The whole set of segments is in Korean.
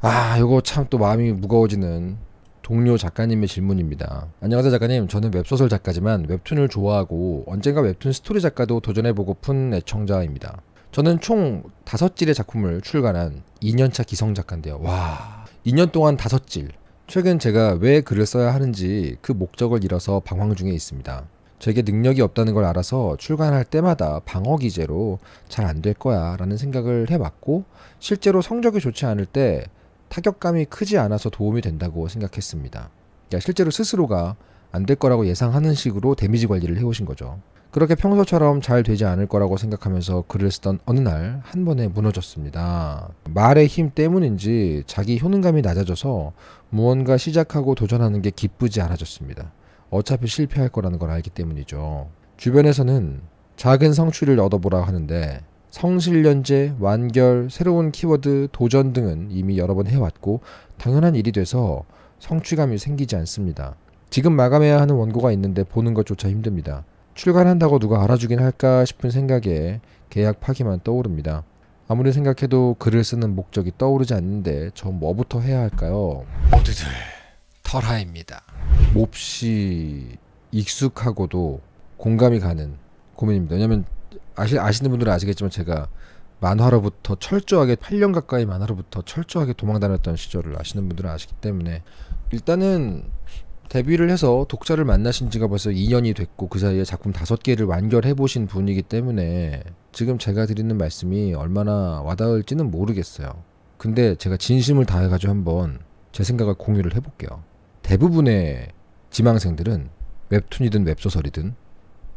아, 이거참 또 마음이 무거워지는 동료 작가님의 질문입니다. 안녕하세요 작가님. 저는 웹소설 작가지만 웹툰을 좋아하고 언젠가 웹툰 스토리 작가도 도전해보고픈 애청자입니다. 저는 총 5질의 작품을 출간한 2년차 기성 작가인데요. 와, 2년 동안 5질. 최근 제가 왜 글을 써야 하는지 그 목적을 잃어서 방황 중에 있습니다. 제게 능력이 없다는 걸 알아서 출간할 때마다 방어 기제로 잘 안 될 거야 라는 생각을 해왔고 실제로 성적이 좋지 않을 때 타격감이 크지 않아서 도움이 된다고 생각했습니다. 그러니까 실제로 스스로가 안 될 거라고 예상하는 식으로 데미지 관리를 해오신 거죠. 그렇게 평소처럼 잘 되지 않을 거라고 생각하면서 글을 쓰던 어느 날 한 번에 무너졌습니다. 말의 힘 때문인지 자기 효능감이 낮아져서 무언가 시작하고 도전하는 게 기쁘지 않아졌습니다. 어차피 실패할 거라는 걸 알기 때문이죠. 주변에서는 작은 성취를 얻어보라 하는데 성실연재, 완결, 새로운 키워드, 도전 등은 이미 여러 번 해왔고 당연한 일이 돼서 성취감이 생기지 않습니다. 지금 마감해야 하는 원고가 있는데 보는 것조차 힘듭니다. 출간한다고 누가 알아주긴 할까 싶은 생각에 계약 파기만 떠오릅니다. 아무리 생각해도 글을 쓰는 목적이 떠오르지 않는데 저 뭐부터 해야 할까요? 모두들 털하입니다. 몹시 익숙하고도 공감이 가는 고민입니다. 왜냐면 아시, 아시는 분들은 아시겠지만 제가 만화로부터 철저하게 8년 가까이 만화로부터 철저하게 도망다녔던 시절을 아시는 분들은 아시기 때문에 일단은 데뷔를 해서 독자를 만나신 지가 벌써 2년이 됐고 그 사이에 작품 5개를 완결해 보신 분이기 때문에 지금 제가 드리는 말씀이 얼마나 와닿을지는 모르겠어요. 근데 제가 진심을 다해 가지고 한번 제 생각을 공유를 해 볼게요. 대부분의 지망생들은 웹툰이든 웹소설이든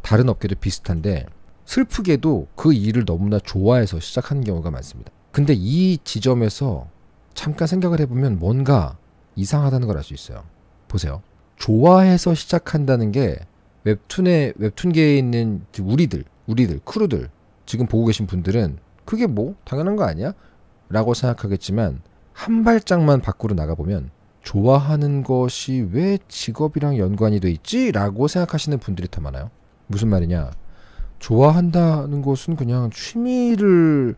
다른 업계도 비슷한데 슬프게도 그 일을 너무나 좋아해서 시작하는 경우가 많습니다. 근데 이 지점에서 잠깐 생각을 해보면 뭔가 이상하다는 걸 알 수 있어요. 보세요. 좋아해서 시작한다는 게 웹툰에 웹툰계에 있는 우리들, 우리들, 크루들 지금 보고 계신 분들은 그게 뭐 당연한 거 아니야? 라고 생각하겠지만 한 발짝만 밖으로 나가보면 좋아하는 것이 왜 직업이랑 연관이 돼 있지? 라고 생각하시는 분들이 더 많아요. 무슨 말이냐? 좋아한다는 것은 그냥 취미를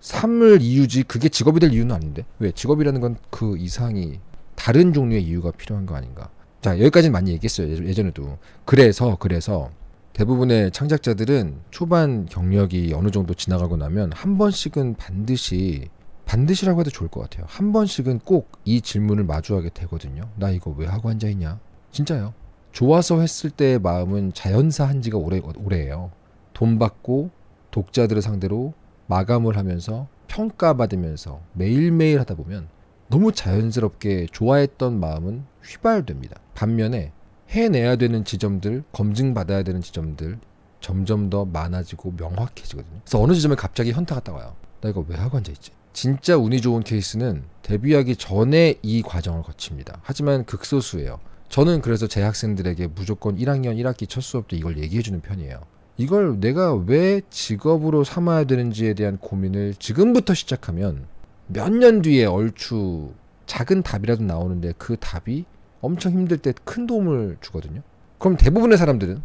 삼을 이유지 그게 직업이 될 이유는 아닌데 왜 직업이라는 건 그 이상이 다른 종류의 이유가 필요한 거 아닌가 자 여기까지는 많이 얘기했어요 예전에도 그래서 그래서 대부분의 창작자들은 초반 경력이 어느 정도 지나가고 나면 한 번씩은 반드시 반드시라고 해도 좋을 것 같아요 한 번씩은 꼭 이 질문을 마주하게 되거든요 나 이거 왜 하고 앉아있냐 진짜요 좋아서 했을 때의 마음은 자연사 한지가 오래 오래예요 돈 받고 독자들을 상대로 마감을 하면서 평가받으면서 매일매일 하다 보면 너무 자연스럽게 좋아했던 마음은 휘발됩니다. 반면에 해내야 되는 지점들, 검증받아야 되는 지점들 점점 더 많아지고 명확해지거든요. 그래서 어느 지점에 갑자기 현타가 딱 와요. 나 이거 왜 하고 앉아있지? 진짜 운이 좋은 케이스는 데뷔하기 전에 이 과정을 거칩니다. 하지만 극소수예요. 저는 그래서 제 학생들에게 무조건 1학년 1학기 첫 수업 때 이걸 얘기해주는 편이에요. 이걸 내가 왜 직업으로 삼아야 되는지에 대한 고민을 지금부터 시작하면 몇 년 뒤에 얼추 작은 답이라도 나오는데 그 답이 엄청 힘들 때 큰 도움을 주거든요. 그럼 대부분의 사람들은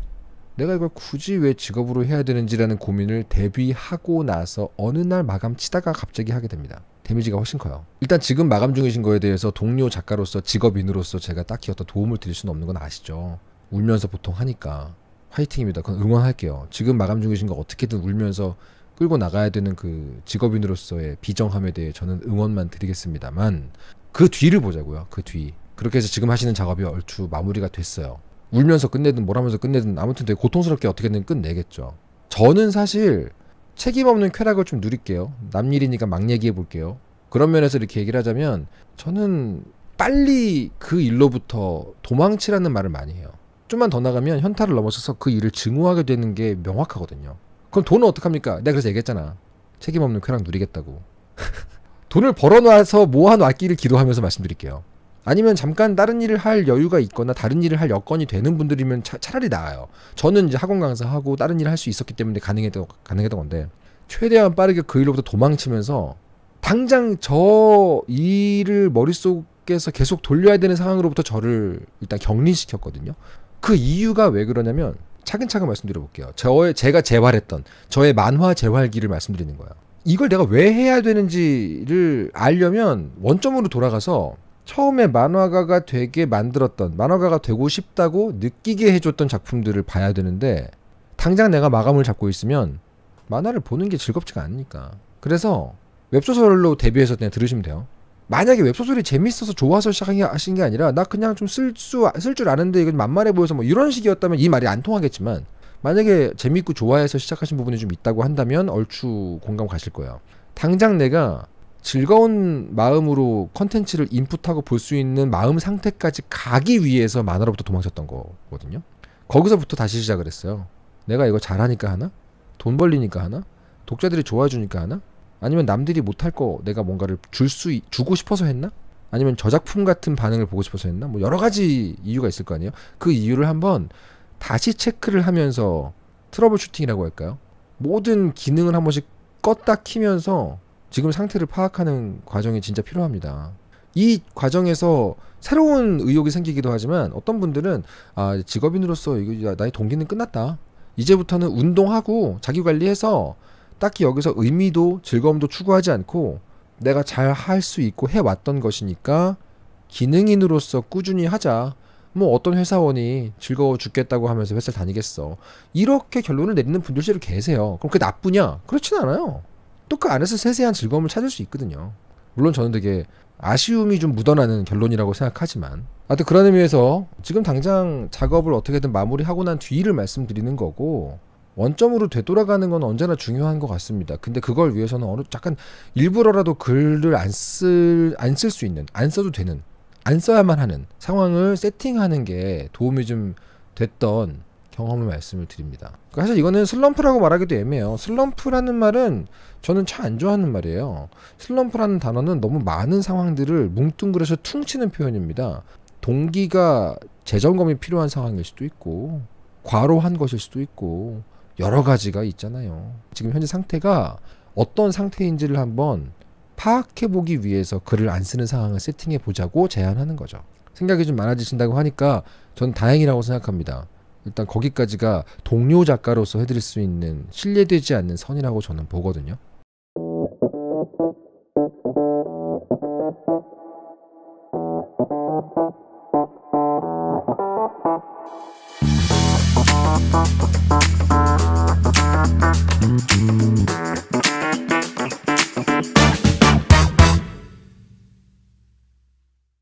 내가 이걸 굳이 왜 직업으로 해야 되는지라는 고민을 대비하고 나서 어느 날 마감 치다가 갑자기 하게 됩니다. 데미지가 훨씬 커요. 일단 지금 마감 중이신 거에 대해서 동료 작가로서 직업인으로서 제가 딱히 어떤 도움을 드릴 수는 없는 건 아시죠. 울면서 보통 하니까. 화이팅입니다. 그건 응원할게요. 지금 마감 중이신 거 어떻게든 울면서 끌고 나가야 되는 그 직업인으로서의 비정함에 대해 저는 응원만 드리겠습니다만 그 뒤를 보자고요. 그 뒤. 그렇게 해서 지금 하시는 작업이 얼추 마무리가 됐어요. 울면서 끝내든 뭘 하면서 끝내든 아무튼 되게 고통스럽게 어떻게든 끝내겠죠. 저는 사실 책임 없는 쾌락을 좀 누릴게요. 남 일이니까 막 얘기해 볼게요. 그런 면에서 이렇게 얘기를 하자면 저는 빨리 그 일로부터 도망치라는 말을 많이 해요. 좀만 더 나가면 현타를 넘어서서 그 일을 증오하게 되는 게 명확하거든요. 그럼 돈은 어떡합니까? 내가 그래서 얘기했잖아. 책임 없는 쾌락 누리겠다고. 돈을 벌어놔서 모아놨기를 기도하면서 말씀드릴게요. 아니면 잠깐 다른 일을 할 여유가 있거나 다른 일을 할 여건이 되는 분들이면 차, 라리 나아요. 저는 이제 학원 강사하고 다른 일을 할 수 있었기 때문에 가능했던, 가능했던 건데 최대한 빠르게 그 일로부터 도망치면서 당장 저 일을 머릿속에서 계속 돌려야 되는 상황으로부터 저를 일단 격리시켰거든요. 그 이유가 왜 그러냐면 차근차근 말씀드려 볼게요. 저의 제가 재활했던 저의 만화 재활기를 말씀드리는 거예요. 이걸 내가 왜 해야 되는지를 알려면 원점으로 돌아가서 처음에 만화가가 되게 만들었던 만화가가 되고 싶다고 느끼게 해줬던 작품들을 봐야 되는데 당장 내가 마감을 잡고 있으면 만화를 보는 게 즐겁지가 않으니까 그래서 웹소설로 데뷔해서 그냥 들으시면 돼요 만약에 웹소설이 재밌어서 좋아서 시작하신 게 아니라 나 그냥 좀 쓸 줄 아는데 이건 만만해 보여서 뭐 이런 식이었다면 이 말이 안 통하겠지만 만약에 재밌고 좋아해서 시작하신 부분이 좀 있다고 한다면 얼추 공감 가실 거예요. 당장 내가 즐거운 마음으로 컨텐츠를 인풋하고 볼 수 있는 마음 상태까지 가기 위해서 만화로부터 도망쳤던 거거든요. 거기서부터 다시 시작을 했어요. 내가 이거 잘하니까 하나? 돈 벌리니까 하나? 독자들이 좋아해 주니까 하나? 아니면 남들이 못할 거 내가 뭔가를 줄 수 주고 싶어서 했나? 아니면 저작품 같은 반응을 보고 싶어서 했나? 뭐 여러 가지 이유가 있을 거 아니에요. 그 이유를 한번 다시 체크를 하면서 트러블 슈팅이라고 할까요? 모든 기능을 한 번씩 껐다 키면서 지금 상태를 파악하는 과정이 진짜 필요합니다. 이 과정에서 새로운 의욕이 생기기도 하지만 어떤 분들은 아, 직업인으로서 이거 나의 동기는 끝났다. 이제부터는 운동하고 자기 관리해서 딱히 여기서 의미도 즐거움도 추구하지 않고 내가 잘 할 수 있고 해왔던 것이니까 기능인으로서 꾸준히 하자. 뭐 어떤 회사원이 즐거워 죽겠다고 하면서 회사를 다니겠어. 이렇게 결론을 내리는 분들 실제로 계세요. 그럼 그게 나쁘냐? 그렇진 않아요. 또 그 안에서 세세한 즐거움을 찾을 수 있거든요. 물론 저는 되게 아쉬움이 좀 묻어나는 결론이라고 생각하지만 아무튼 그런 의미에서 지금 당장 작업을 어떻게든 마무리하고 난 뒤를 말씀드리는 거고 원점으로 되돌아가는 건 언제나 중요한 것 같습니다. 근데 그걸 위해서는 어느 약간 일부러라도 글을 안 쓸 안 쓸 수 있는 안 써도 되는 안 써야만 하는 상황을 세팅하는 게 도움이 좀 됐던 경험을 말씀을 드립니다. 그러니까 사실 이거는 슬럼프라고 말하기도 애매해요. 슬럼프라는 말은 저는 참 안 좋아하는 말이에요. 슬럼프라는 단어는 너무 많은 상황들을 뭉뚱그려서 퉁치는 표현입니다. 동기가 재점검이 필요한 상황일 수도 있고 과로한 것일 수도 있고 여러 가지가 있잖아요. 지금 현재 상태가 어떤 상태인지를 한번 파악해보기 위해서 글을 안 쓰는 상황을 세팅해보자고 제안하는 거죠. 생각이 좀 많아지신다고 하니까 저는 다행이라고 생각합니다. 일단 거기까지가 동료 작가로서 해드릴 수 있는 신뢰되지 않는 선이라고 저는 보거든요.